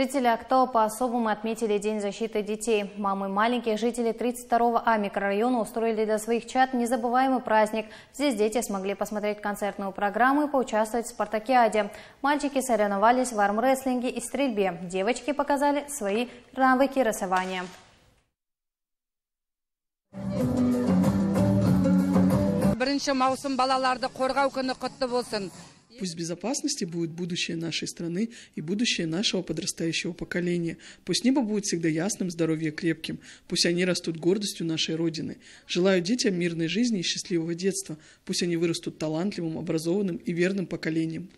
Жители Актау по-особому отметили День защиты детей. Мамы маленьких жителей 32А го а микрорайона устроили для своих чад незабываемый праздник. Здесь дети смогли посмотреть концертную программу и поучаствовать в спартакиаде. Мальчики соревновались в армрестлинге и стрельбе. Девочки показали свои навыки рисования. бірінші маусым балаларды қорғау күні құтты Пусть в безопасности будет будущее нашей страны и будущее нашего подрастающего поколения. Пусть небо будет всегда ясным, здоровье крепким. Пусть они растут гордостью нашей Родины. Желаю детям мирной жизни и счастливого детства. Пусть они вырастут талантливым, образованным и верным поколением.